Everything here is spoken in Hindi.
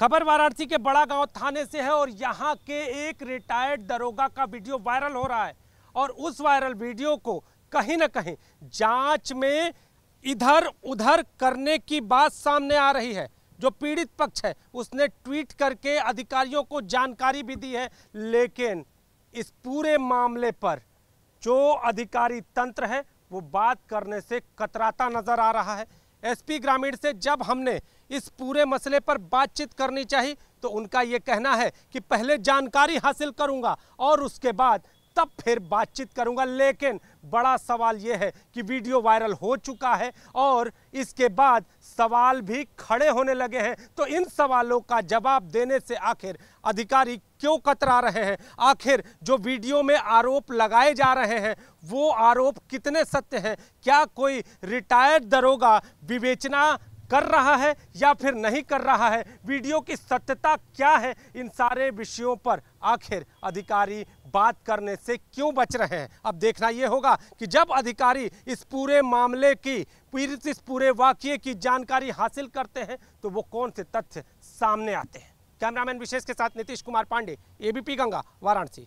खबर वाराणसी के बड़ा गांव थाने से है और यहाँ के एक रिटायर्ड दरोगा का वीडियो वायरल हो रहा है और उस वायरल वीडियो को कहीं ना कहीं जांच में इधर उधर करने की बात सामने आ रही है जो पीड़ित पक्ष है उसने ट्वीट करके अधिकारियों को जानकारी भी दी है लेकिन इस पूरे मामले पर जो अधिकारी तंत्र है वो बात करने से कतराता नजर आ रहा है एसपी ग्रामीण से जब हमने इस पूरे मसले पर बातचीत करनी चाहिए तो उनका ये कहना है कि पहले जानकारी हासिल करूंगा और उसके बाद तब फिर बातचीत करूंगा लेकिन बड़ा सवाल यह है कि वीडियो वायरल हो चुका है और इसके बाद सवाल भी खड़े होने लगे हैं तो इन सवालों का जवाब देने से आखिर अधिकारी क्यों कतरा रहे हैं आखिर जो वीडियो में आरोप लगाए जा रहे हैं वो आरोप कितने सत्य हैं क्या कोई रिटायर्ड दरोगा विवेचना कर रहा है या फिर नहीं कर रहा है वीडियो की सत्यता क्या है इन सारे विषयों पर आखिर अधिकारी बात करने से क्यों बच रहे हैं अब देखना ये होगा कि जब अधिकारी इस पूरे मामले की पीड़ित इस पूरे वाक्य की जानकारी हासिल करते हैं तो वो कौन से तथ्य सामने आते हैं कैमरामैन विशेष के साथ नीतीश कुमार पांडे एबीपी गंगा वाराणसी